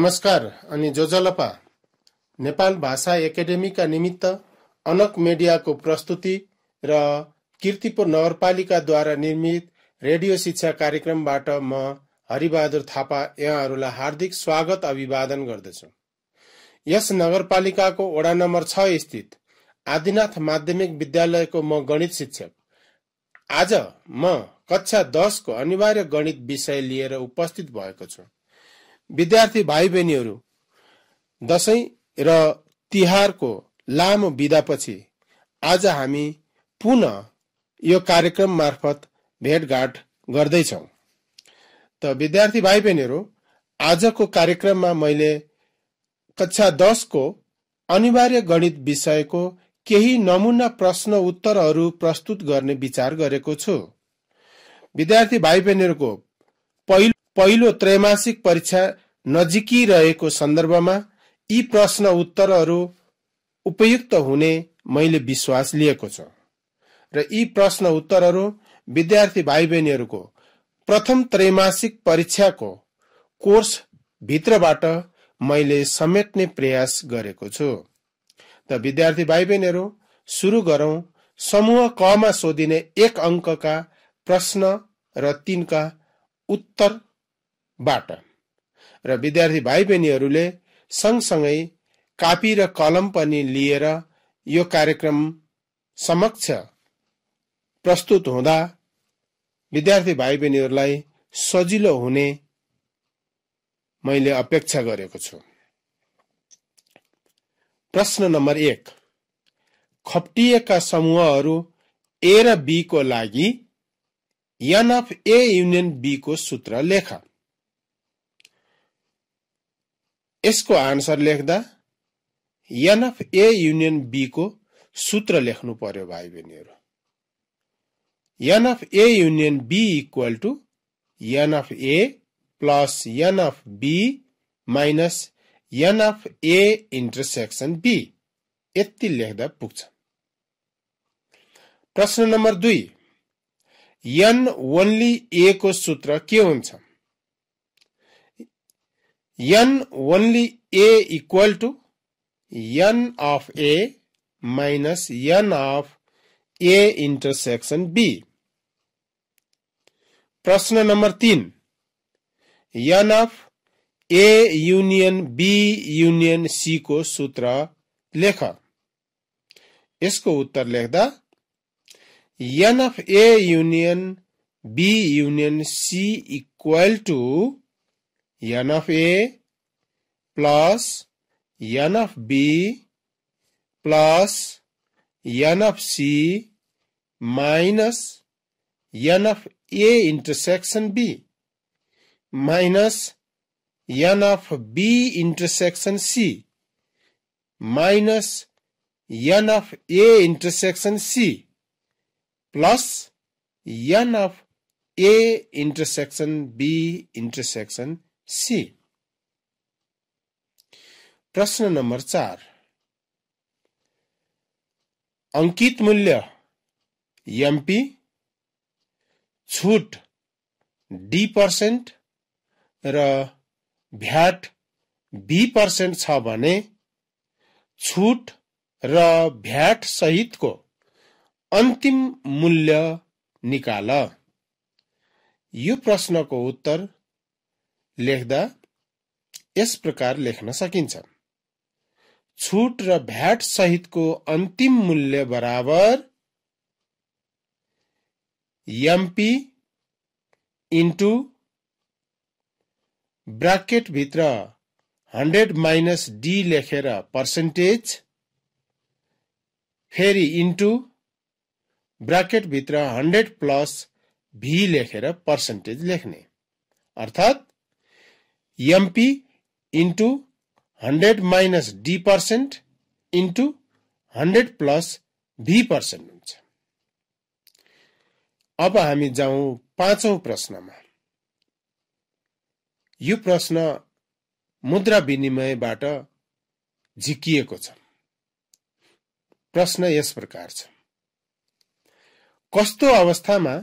नमस्कार अनि जोजलपा नेपाल भाषा एकाडेमीका निमित्त अनक मिडियाको प्रस्तुति र किर्तिपुर नगरपालिकाद्वारा निर्मित रेडियो शिक्षा कार्यक्रमबाट म हरिबहादुर थापा यहाँहरूलाई हार्दिक स्वागत अभिवादन गर्दछु यस नगरपालिकाको वडा नम्बर छ स्थित आदिनाथ माध्यमिक विद्यालयको म गणित शिक्षक आज म कक्षा दसको अनिवार्य गणित विषय लिएर उपस्थित भएको छु विद्यार्थी भाइ बहिनीहरू दसैँ र तिहारको लामो विदापछि आज हामी पुनः यो कार्यक्रम मार्फत भेटघाट गर्दैछौँ त विद्यार्थी भाइ बहिनीहरू आजको कार्यक्रममा मैले कक्षा दसको अनिवार्य गणित विषयको केही नमुना प्रश्न उत्तरहरू प्रस्तुत गर्ने विचार गरेको छु विद्यार्थी भाइ बहिनीहरूको पहिलो पहिलो त्रैमासिक परीक्षा रहेको सन्दर्भमा यी प्रश्न उत्तरहरू उपयुक्त हुने मैले विश्वास लिएको छ र यी प्रश्न उत्तरहरू विद्यार्थी भाइ बहिनीहरूको प्रथम त्रैमासिक परीक्षाको कोर्स भित्रबाट मैले समेट्ने प्रयास गरेको छु त विद्यार्थी भाइ बहिनीहरू सुरु गरौँ समूह कमा सोधिने एक अङ्कका प्रश्न र तिनका उत्तर बाट र विद्यार्थी भाइ बहिनीहरूले सँगसँगै कापी र कलम पनि लिएर यो कार्यक्रम समक्ष प्रस्तुत हुँदा विद्यार्थी भाइ बहिनीहरूलाई सजिलो हुने मैले अपेक्षा गरेको छु प्रश्न नम्बर एक खप्टिएका समूहहरू ए र बीको लागि एन अफ ए युनियन बीको सूत्र लेख यसको आन्सर लेख्दा एनएफ ए युनियन बीको सूत्र लेख्नु पर्यो भाइ बहिनीहरू n of A union B equal to n of A plus n of B minus n of A intersection B यति लेख्दा पुग्छ प्रश्न नम्बर दुई एन ओन्ली ए को सूत्र के हुन्छ n only a equal to n of a minus n of a intersection b प्रश्न नंबर तीन n of A union B union C को सूत्र लेख इसको उत्तर लेख्दा n of a union B union C equal to n of a plus n of b plus n of c minus n of a intersection b minus n of b intersection c minus n of a intersection c plus n of a intersection b intersection C प्रश्न number चार अंकित मूल्य MP छुट D percent र VAT B percent छ भने छुट र भ्याट सहितको अन्तिम मूल्य निकाल यो प्रश्नको उत्तर लेख्दा यस प्रकार लेख्न सकिन्छ छुट र भ्याट सहितको अन्तिम मूल्य बराबर एमपी इन्टु ब्राकेटभित्र हन्ड्रेड माइनस डी लेखेर पर्सेन्टेज फेरि इन्टु ब्राकेटभित्र हन्ड्रेड प्लस भी लेखेर पर्सेन्टेज लेख्ने अर्थात् MP into hundred minus D percent into hundred plus V percent हुन्छ अब हामी जाउँ पाँचौ प्रश्नमा यो प्रश्न मुद्रा विनिमयबाट झिकिएको छ प्रश्न यस प्रकार छ कस्तो अवस्थामा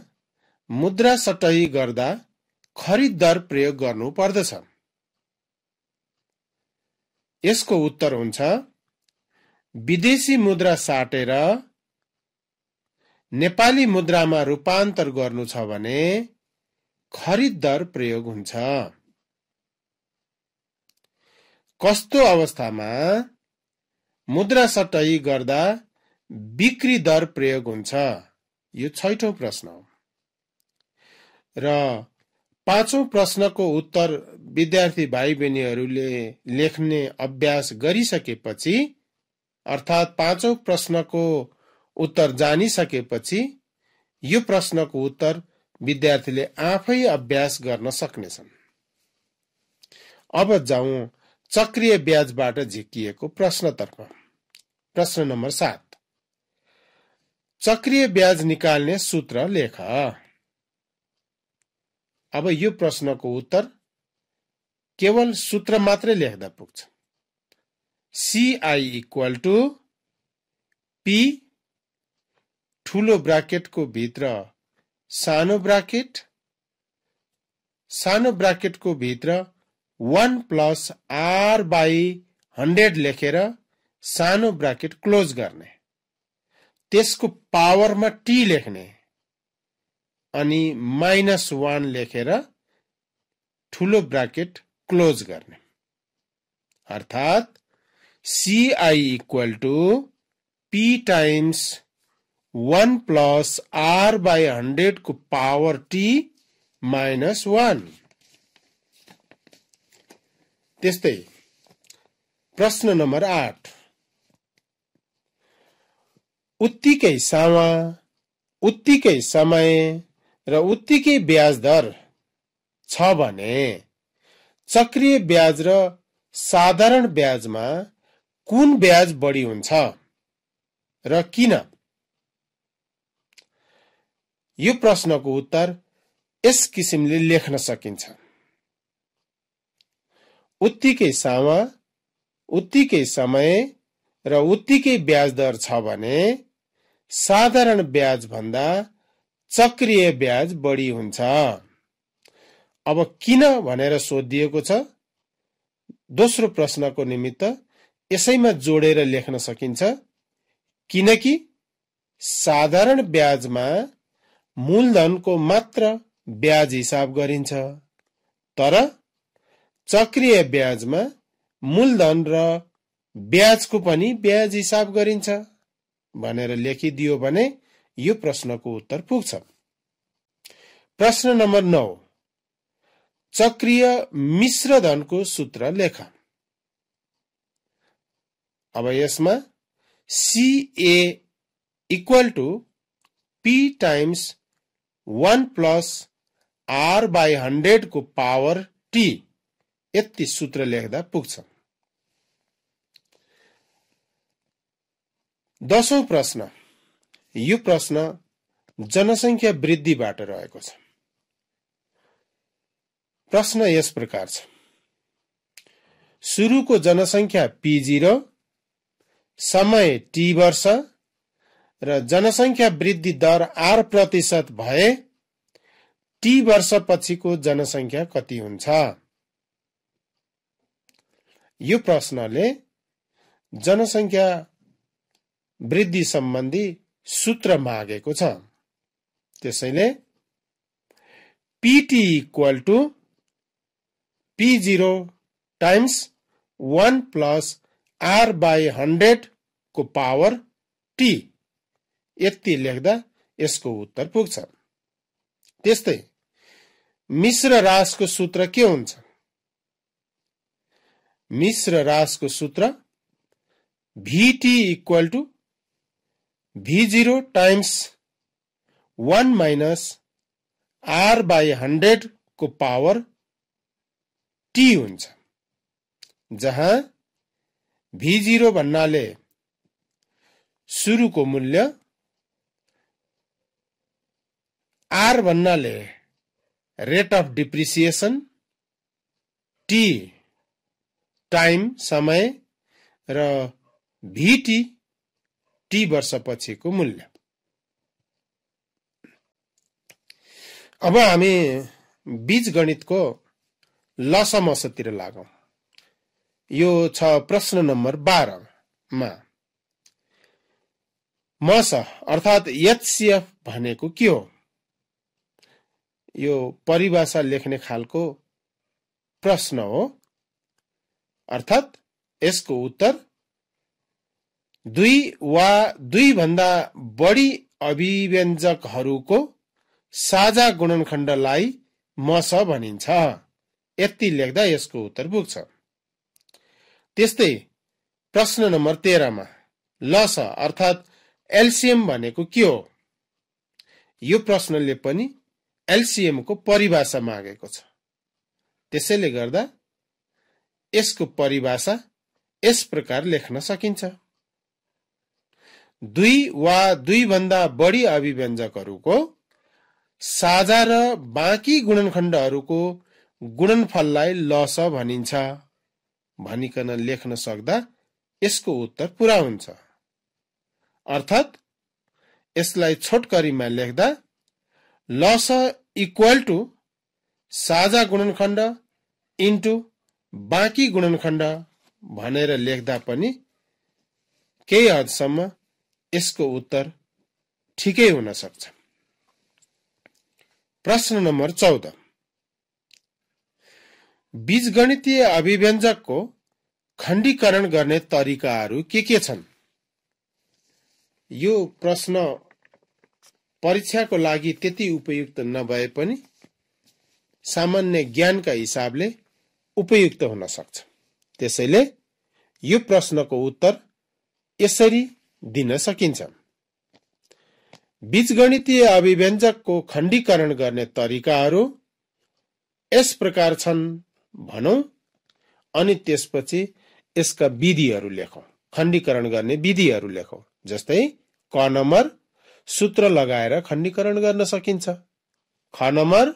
मुद्रा सटही गर्दा खरिद दर प्रयोग गर्नु पर्दछ यसको उत्तर हुन्छ विदेशी मुद्रा साटेर नेपाली मुद्रामा रूपान्तर गर्नु छ भने खरिद दर प्रयोग हुन्छ कस्तो अवस्थामा मुद्रा सटाई गर्दा बिक्री दर प्रयोग हुन्छ यो छैठौँ प्रश्न हो र पाँचौ प्रश्नको उत्तर विद्यार्थी भाइ बहिनीहरूले लेख्ने अभ्यास गरिसकेपछि अर्थात् पाँचौं प्रश्नको उत्तर जानिसकेपछि यो प्रश्नको उत्तर विद्यार्थीले आफै अभ्यास गर्न सक्नेछन् अब जाउँ चक्रिय ब्याजबाट झिकिएको प्रश्नतर्फ प्रश्न नम्बर सात चक्रिय ब्याज निकाल्ने सूत्र लेख अब यो प्रश्नको उत्तर केवल सूत्र मात्रै लेख्दा पुग्छ सिआई इक्वल टु पी ठुलो ब्राकेटको भित्र सानो ब्राकेट सानो ब्राकेटको भित्र one plus R by hundred लेखेर सानो ब्राकेट क्लोज गर्ने त्यसको पावरमा टी लेख्ने अनि माइनस वान लेखेर ठुलो ब्राकेट क्लोज गर्ने अर्थात् CI equal to P times one plus R by हन्ड्रेडको पावर टी माइनस वान त्यस्तै प्रश्न नम्बर आठ उत्तिकै सामा उत्तिकै समय र उत्तिकै ब्याज दर छ भने चक्रिय ब्याज र साधारण ब्याजमा कुन ब्याज बढी हुन्छ र किन यो प्रश्नको उत्तर यस किसिमले लेख्न सकिन्छ उत्तिकै सामा उत्तिकै समय र उत्तिकै ब्याज दर छ भने साधारण ब्याज भन्दा चक्रिय ब्याज बढी हुन्छ अब किन भनेर सोधिएको छ दोस्रो प्रश्नको निमित्त यसैमा जोडेर लेख्न सकिन्छ किनकि साधारण ब्याजमा मूलधनको मात्र ब्याज हिसाब गरिन्छ तर चक्रिय ब्याजमा मूलधन र ब्याजको पनि ब्याज हिसाब गरिन्छ भनेर लेखिदियो भने यो प्रश्नको उत्तर पुग्छ प्रश्न नम्बर नौ चक्रिय मिश्र धनको सूत्र लेख अब यसमा CA equal to P times one plus R by हन्ड्रेडको पावर टी यति सूत्र लेख्दा पुग्छ दसौँ प्रश्न यो प्रश्न जनसङ्ख्या वृद्धिबाट रहेको छ प्रश्न यस प्रकार छ सुरुको जनसङ्ख्या पी जिरो समय टी वर्ष र जनसङ्ख्या वृद्धि दर आर प्रतिशत भए टी वर्षपछिको जनसङ्ख्या कति हुन्छ यो प्रश्नले जनसङ्ख्या वृद्धि सम्बन्धी सूत्र मागेको छ त्यसैले PT equal to P zero times one plus R by हन्ड्रेडको पावर टी यति लेख्दा यसको उत्तर पुग्छ त्यस्तै मिश्र रासको सूत्र के हुन्छ मिश्र रासको सूत्र VT equal to V zero times one minus R by हन्ड्रेडको पावर टी हुन्छ जहाँ भिजिरो भन्नाले सुरुको मूल्य आर भन्नाले rate of depreciation T time समय र भिटी टी पछिको मूल्य अब हामी बीज गणितको लसमसतिर लागौँ यो छ प्रश्न नम्बर बाह्रमा मस अर्थात् एचसिएफ भनेको के हो यो परिभाषा लेख्ने खालको प्रश्न हो अर्थात् यसको उत्तर दुई वा दुई भन्दा बढी अभिव्यञ्जकहरूको साझा गुणनखण्डलाई मस भनिन्छ यति लेख्दा यसको उत्तर पुग्छ त्यस्तै प्रश्न नम्बर तेह्रमा लस अर्थात् एलसिएम भनेको के हो यो प्रश्नले पनि एलसिएमको परिभाषा मागेको छ त्यसैले गर्दा यसको परिभाषा यस प्रकार लेख्न सकिन्छ दुई वा दुई भन्दा बढी अभिव्यञ्जकहरूको साझा र बाँकी गुणनखण्डहरूको गुणनफललाई लस भनिन्छ भनिकन लेख्न सक्दा यसको उत्तर पुरा हुन्छ अर्थात् यसलाई छोटकरीमा लेख्दा लस इक्वल टु साझा गुणनखण्ड इन्टु बाँकी गुणनखण्ड भनेर लेख्दा पनि केही हदसम्म यसको उत्तर ठिकै हुन सक्छ प्रश्न नम्बर चौध बीजगणितीय अभिव्यञ्जकको खण्डीकरण गर्ने तरिकाहरू के के छन् यो प्रश्न परीक्षाको लागि त्यति उपयुक्त नभए पनि सामान्य ज्ञानका हिसाबले उपयुक्त हुन सक्छ त्यसैले यो प्रश्नको उत्तर यसरी दिन सकिन्छ बीजगणितीय अभिव्यञ्जकको खण्डीकरण गर्ने तरिकाहरू यस प्रकार छन् भनौँ अनि त्यसपछि यसका विधिहरू लेखौ खण्डीकरण गर्ने विधिहरू लेखौ जस्तै क नम्बर सूत्र लगाएर खण्डीकरण गर्न सकिन्छ ख नम्बर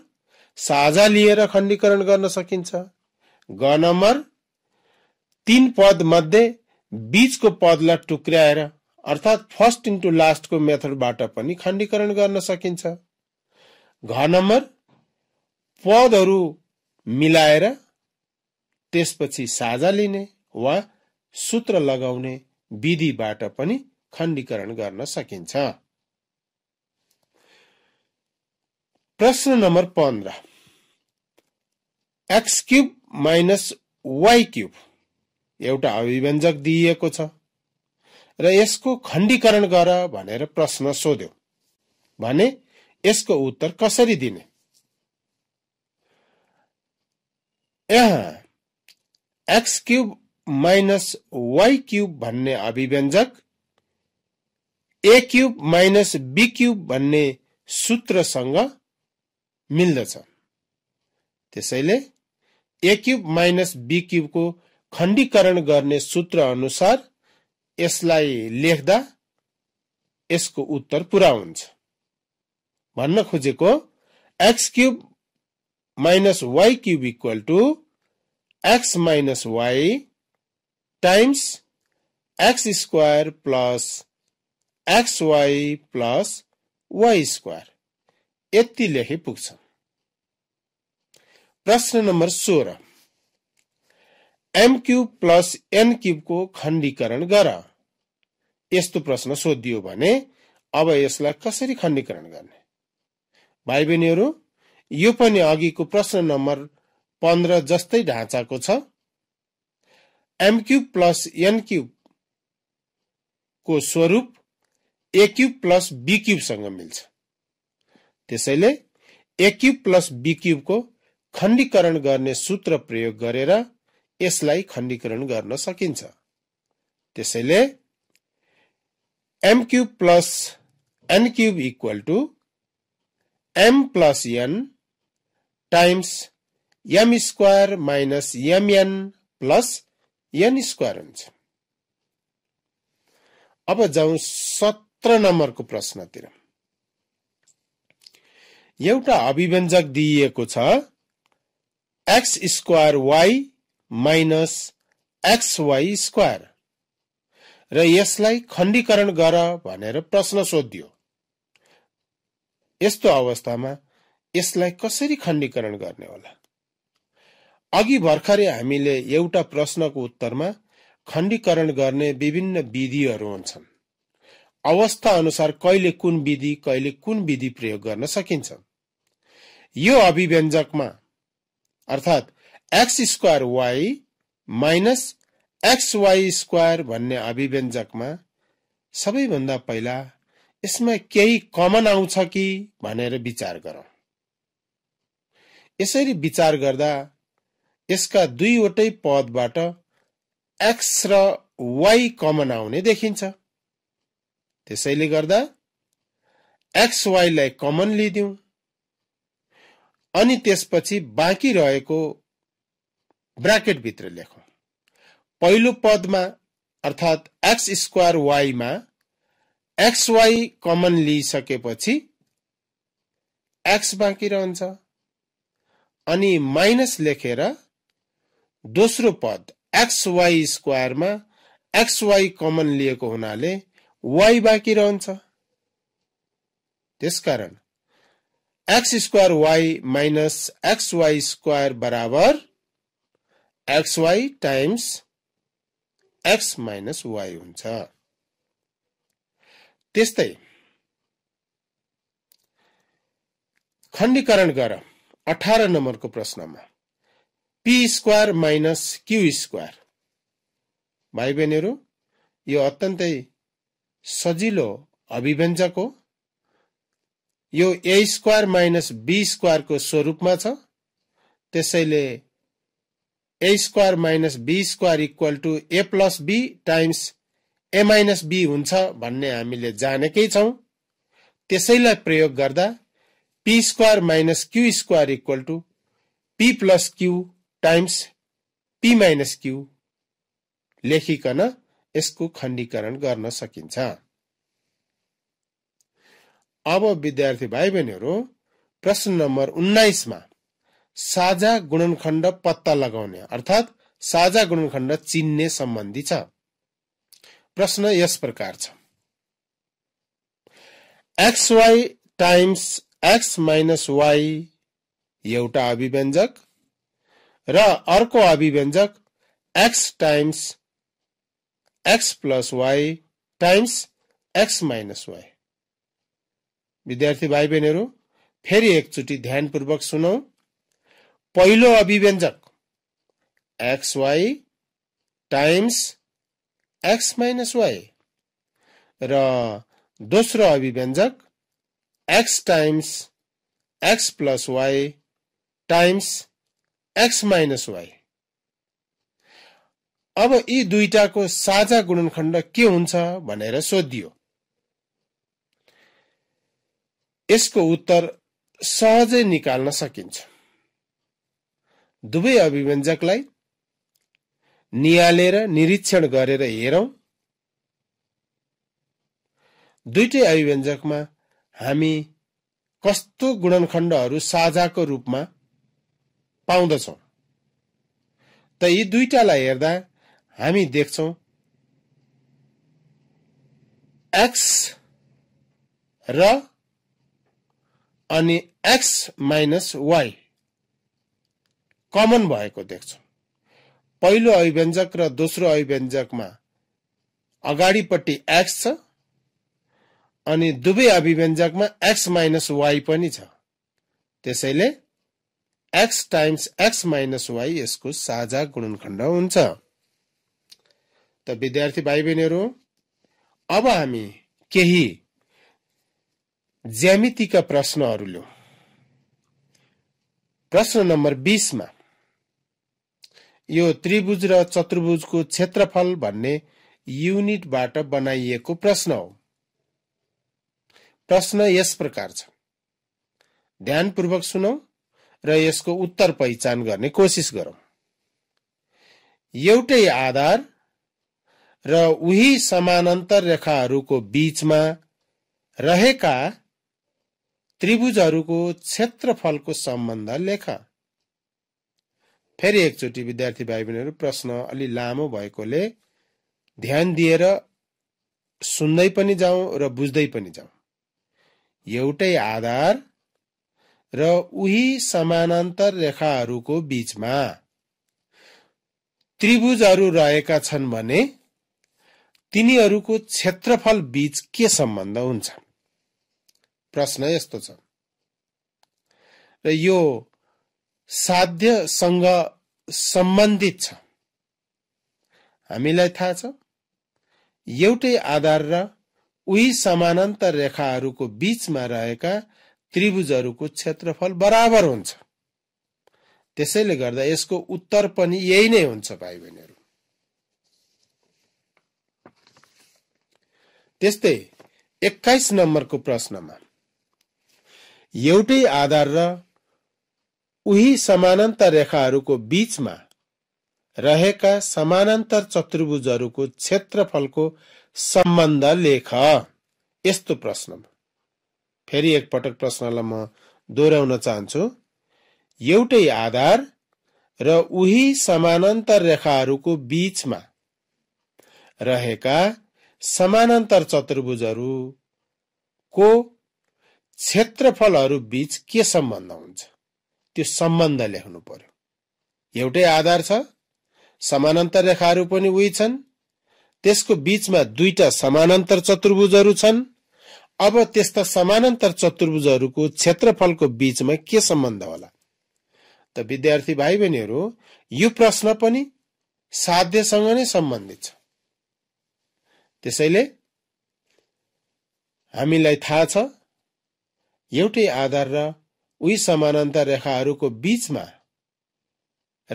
साझा लिएर खण्डीकरण गर्न सकिन्छ ग नम्बर तीन पद मध्ये बीचको पदलाई टुक्र्याएर अर्थात् फर्स्ट इन्टु लास्टको मेथडबाट पनि खण्डीकरण गर्न सकिन्छ घ नम्बर पदहरू मिलाएर त्यसपछि साझा लिने वा सूत्र लगाउने विधिबाट पनि खण्डीकरण गर्न सकिन्छ प्रश्न नम्बर पन्ध्र X cube minus Y cube एउटा अभिव्यञ्जक दिइएको छ र यसको खण्डीकरण गर भनेर प्रश्न सोध्यो भने यसको उत्तर कसरी दिने यहाँ X cube minus Y cube भन्ने अभिव्यञ्जक A cube minus B cube भन्ने सूत्रसँग मिल्दछ त्यसैले ए क्युब माइनस बी क्युबको खण्डीकरण गर्ने सूत्र अनुसार यसलाई लेख्दा यसको उत्तर पुरा हुन्छ भन्न खोजेको X cube minus Y cube equal to X minus Y times X square plus X Y plus Y square यति लेखे पुग्छ प्रश्न नम्बर सोह्र एम क्युब प्लस एन क्युबको खण्डीकरण गर यस्तो प्रश्न सोधियो भने अब यसलाई कसरी खण्डीकरण गर्ने भाइ बहिनीहरू यो पनि अघिको प्रश्न नम्बर पन्ध्र जस्तै ढाँचाको छ एमक्युब प्लस एनक्युबको स्वरूप एक्युब प्लस बिक्युबसँग मिल्छ त्यसैले एक्युब प्लस बिक्युबको खण्डीकरण गर्ने सूत्र प्रयोग गरेर यसलाई खण्डीकरण गर्न सकिन्छ त्यसैले M cube plus N cube equal to M plus N times M square minus M N plus N square हुन्छ अब जाउँ सत्र नम्बरको प्रश्नतिर एउटा अभिव्यञ्जक दिइएको छ X square Y minus X Y square र यसलाई खण्डीकरण गर भनेर प्रश्न सोधियो यस्तो अवस्थामा यसलाई कसरी खण्डीकरण गर्ने होला अघि भर्खरै हामीले एउटा प्रश्नको उत्तरमा खण्डीकरण गर्ने विभिन्न विधिहरू हुन्छन् अवस्था अनुसार कहिले कुन विधि कहिले कुन विधि प्रयोग गर्न सकिन्छ यो अभिव्यञ्जकमा अर्थात् X square Y minus X Y square भन्ने अभिव्यञ्जकमा सबैभन्दा पहिला यसमा केही कमन आउँछ कि भनेर विचार गरौँ यसरी विचार गर्दा यसका दुईवटै पदबाट एक्स र वाई कमन आउने देखिन्छ त्यसैले गर्दा एक्स वाईलाई कमन लिइदिउँ अनि त्यसपछि बाँकी रहेको ब्राकेटभित्र लेखौँ पहिलो पदमा अर्थात् एक्स स्क्वायर वाईमा एक्सवाई कमन लिइसकेपछि एक्स बाँकी रहन्छ अनि माइनस लेखेर दोस्रो पद एक्सवाई स्क्वायरमा एक्सवाई कमन लिएको हुनाले वाई बाँकी रहन्छ त्यसकारण X square Y minus X Y square बराबर X Y times X minus Y हुन्छ त्यस्तै खण्डीकरण गर अठार नम्बरको प्रश्नमा P square minus Q square भाइ बहिनीहरू यो अत्यन्तै सजिलो अभिव्यञ्जक हो यो ए स्क्वायर माइनस बी स्क्वायरको स्वरूपमा छ त्यसैले A square minus B square equal to A plus B times A minus B हुन्छ भन्ने हामीले जानेकै छौँ त्यसैलाई प्रयोग गर्दा P square minus Q square equal to P plus Q times P minus Q लेखिकन यसको खण्डीकरण गर्न सकिन्छ अब विद्यार्थी भाइ बहिनीहरू प्रश्न नम्बर उन्नाइसमा साझा गुणनखण्ड पत्ता लगाउने अर्थात् साझा गुणनखण्ड चिन्ने सम्बन्धी छ प्रश्न यस प्रकार छ X Y times X minus Y एउटा अभिव्यञ्जक र अर्को अभिव्यञ्जक X times X plus Y times X minus Y विद्यार्थी भाइ बहिनीहरू फेरि एकचोटि ध्यानपूर्वक सुनौँ पहिलो अभिव्यञ्जक X Y times X minus Y र दोस्रो अभिव्यञ्जक X times X plus Y times X minus Y अब यी दुईटाको साझा गुणनखण्ड के हुन्छ भनेर सोधियो यसको उत्तर सहजै निकाल्न सकिन्छ दुवै अभिव्यञ्जकलाई निहालेर निरीक्षण गरेर हेरौँ दुईटै अभिव्यञ्जकमा हामी कस्तो गुणनखण्डहरू साझाको रूपमा पाउँदछौँ त यी दुईटालाई हेर्दा हामी देख्छौँ एक्स र अनि एक्स माइनस वाई कमन भएको देख्छौँ पहिलो अभिव्यञ्जक र दोस्रो अभिव्यञ्जकमा अगाडिपट्टि एक्स छ अनि दुवै अभिव्यञ्जकमा एक्स माइनस वाई पनि छ त्यसैले X times X minus Y यसको साझा गुणनखण्ड हुन्छ त विद्यार्थी भाइ बहिनीहरू अब हामी केही ज्यामितिका प्रश्नहरू लिउँ प्रश्न नम्बर बिसमा यो त्रिभुज र चतुर्भुजको क्षेत्रफल भन्ने युनिटबाट बनाइएको प्रश्न हो प्रश्न यस प्रकार छ ध्यानपूर्वक सुनौ र यसको उत्तर पहिचान गर्ने कोसिस गरौं एउटै आधार र उही समानान्तर रेखाहरूको बीचमा रहेका त्रिभुजहरूको क्षेत्रफलको सम्बन्ध लेख फेरि एकचोटि विद्यार्थी भाइ बहिनीहरू प्रश्न अलि लामो भएकोले ध्यान दिएर सुन्दै पनि जाउँ र बुझ्दै पनि जाउँ एउटै आधार र उही समानान्तर रेखाहरूको बीचमा त्रिभुजहरू रहेका छन् भने तिनीहरूको क्षेत्रफल बीच के सम्बन्ध हुन्छ प्रश्न यस्तो छ र यो साध्यसँग सम्बन्धित छ हामीलाई थाहा छ एउटै आधार र उही समानान्तर रेखाहरूको बीचमा रहेका त्रिभुजहरूको क्षेत्रफल बराबर हुन्छ त्यसैले गर्दा यसको उत्तर पनि यही नै हुन्छ भाइ बहिनीहरू त्यस्तै एक्काइस नम्बरको प्रश्नमा एउटै आधार र उही समानान्तर रेखाहरूको बीचमा रहेका समानान्तर चतुर्भुजहरूको क्षेत्रफलको सम्बन्ध लेख यस्तो प्रश्न फेरि एकपटक प्रश्नलाई म दोहोऱ्याउन चाहन्छु एउटै आधार र उही समानान्तर रेखाहरूको बीचमा रहेका समानान्तर चतुर्भुजहरूको क्षेत्रफलहरू बीच के सम्बन्ध हुन्छ त्यो सम्बन्ध लेख्नु पर्यो एउटै आधार छ समानान्तर रेखाहरू पनि उही छन् त्यसको बीचमा दुईटा समानान्तर चतुर्भुजहरू छन् अब त्यस्ता समानान्तर चतुर्भुजहरूको क्षेत्रफलको बीचमा के सम्बन्ध होला त विद्यार्थी भाइ बहिनीहरू यो प्रश्न पनि साध्यसँग नै सम्बन्धित छ त्यसैले हामीलाई थाहा छ एउटै आधार र उही समानान्तर रेखाहरूको बीचमा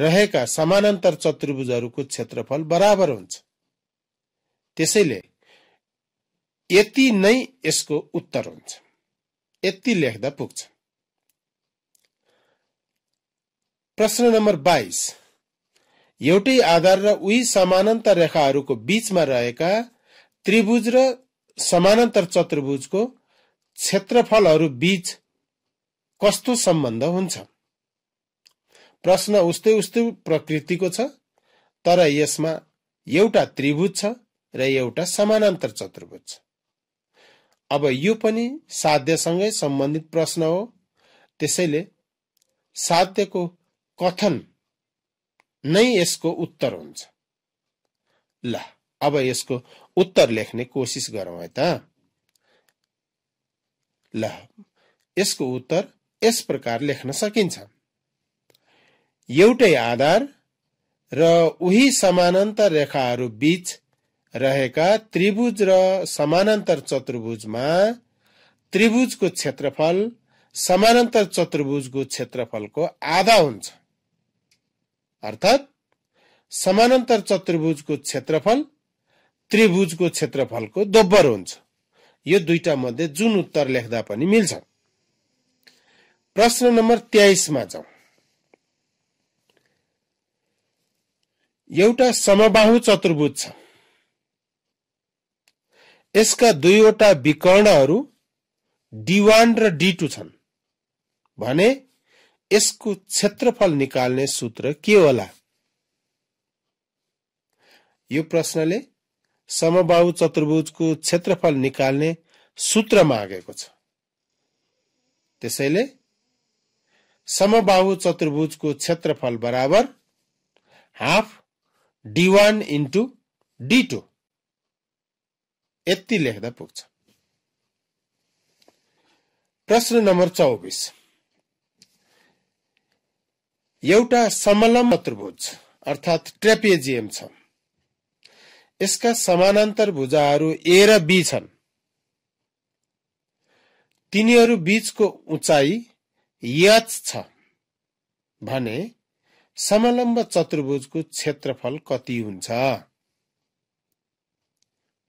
रहेका समानान्तर चतुर्भुजहरूको क्षेत्रफल बराबर हुन्छ त्यसैले यति नै यसको उत्तर हुन्छ यति लेख्दा पुग्छ प्रश्न नम्बर बाइस एउटै आधार र उही समानान्तर रेखाहरूको बीचमा रहेका त्रिभुज र समानान्तर चतुर्भुजको क्षेत्रफलहरू बीच कस्तो सम्बन्ध हुन्छ प्रश्न उस्तै उस्तै प्रकृतिको छ तर यसमा एउटा त्रिभुज छ र एउटा समानान्तर चतुर्भुज छ अब यो पनि साध्यसँगै सम्बन्धित प्रश्न हो त्यसैले साध्यको कथन नै यसको उत्तर हुन्छ ल अब यसको उत्तर लेख्ने कोसिस गरौँ है त ल यसको उत्तर यस प्रकार लेख्न सकिन्छ एउटै आधार र उही समानान्तर रेखाहरू बीच रहेका त्रिभुज र समानान्तर चतुर्भुजमा त्रिभुजको क्षेत्रफल समानान्तर चतुर्भुजको क्षेत्रफलको आधा हुन्छ अर्थात् समानान्तर चतुर्भुजको क्षेत्रफल त्रिभुजको क्षेत्रफलको दोब्बर हुन्छ यो दुईटा मध्ये जुन उत्तर लेख्दा पनि मिल्छ प्रश्न नम्बर तेइसमा जाउँ एउटा समबाहु चतुर्भुज छ यसका दुईवटा विकर्णहरू डी वान र डी टू छन् भने यसको क्षेत्रफल निकाल्ने सूत्र के होला यो प्रश्नले समबाहु चतुर्भुजको क्षेत्रफल निकाल्ने सूत्र मागेको छ त्यसैले समबाहु चतुर्भुजको क्षेत्रफल बराबर half D one into D two यति लेख्दा पुग्छ प्रश्न नम्बर चौबिस एउटा समलम चतुर्भुज अर्थात् ट्रेपेजियम छ यसका समानान्तर भुजाहरू ए र बी छन् तिनीहरू बीचको उचाइ यच छ भने समलम्ब चतुर्भुजको क्षेत्रफल कति हुन्छ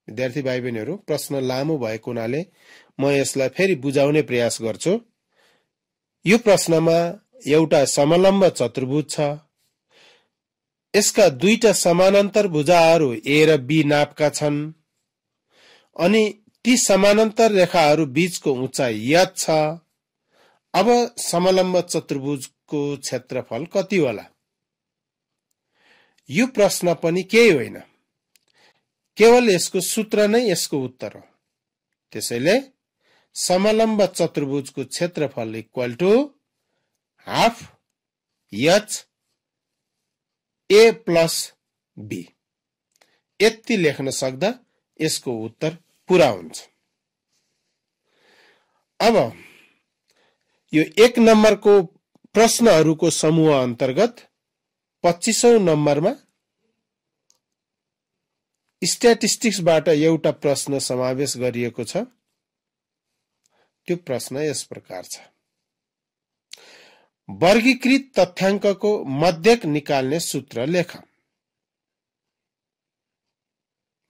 विद्यार्थी भाइ बहिनीहरू प्रश्न लामो भएको हुनाले म यसलाई फेरि बुझाउने प्रयास गर्छु यो प्रश्नमा एउटा समलम्ब चतुर्भुज छ यसका दुईटा समानान्तर भुजाहरू ए र बी नापका छन् अनि ती समानान्तर रेखाहरू बीचको उचाइ यच छ अब समलम्ब चतुर्भुजको क्षेत्रफल कति होला यो प्रश्न पनि केही होइन केवल यसको सूत्र नै यसको उत्तर हो त्यसैले समलम्ब चतुर्भुजको क्षेत्रफल equal to half H A plus B यति लेख्न सक्दा यसको उत्तर पुरा हुन्छ अब यो एक नम्बरको प्रश्नहरूको समूह अन्तर्गत पच्चिसौँ नम्बरमा स्ट्याटिस्टिक्सबाट एउटा प्रश्न समावेश गरिएको छ त्यो प्रश्न यस प्रकार छ वर्गीकृत तथ्याङ्कको मध्यक निकाल्ने सूत्र लेख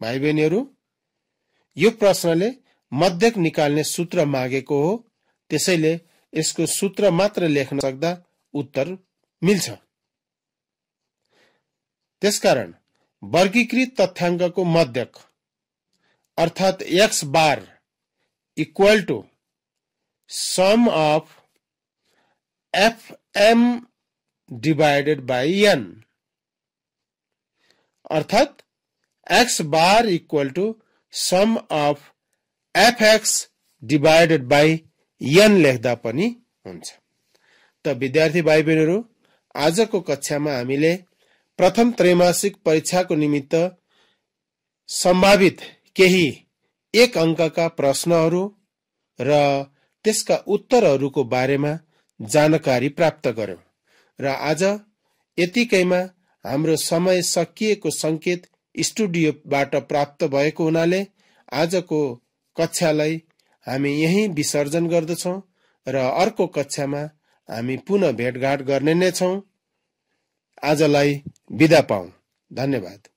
भाइ बहिनीहरू यो प्रश्नले मध्यक निकाल्ने सूत्र मागेको हो त्यसैले यसको सूत्र मात्र लेख्न सक्दा उत्तर मिल्छ त्यसकारण वर्गीकृत तथ्याङ्कको मध्यक अर्थात् X bar equal to sum of F M divided by N अर्थात् X bar equal to sum of F X divided by N लेख्दा पनि हुन्छ त विद्यार्थी भाइ बहिनीहरू आजको कक्षामा हामीले प्रथम त्रैमासिक परीक्षाको निमित्त सम्भावित केही एक अङ्कका प्रश्नहरू र त्यसका उत्तरहरूको बारेमा जानकारी प्राप्त गर्यौँ र आज यतिकैमा हाम्रो समय सकिएको संकेत स्टुडियोबाट प्राप्त भएको हुनाले आजको कक्षालाई हामी यही विसर्जन गर्दछौँ र अर्को कक्षामा हामी पुनः भेटघाट गर्ने नै छौँ आजलाई बिदा पाऊ धन्यवाद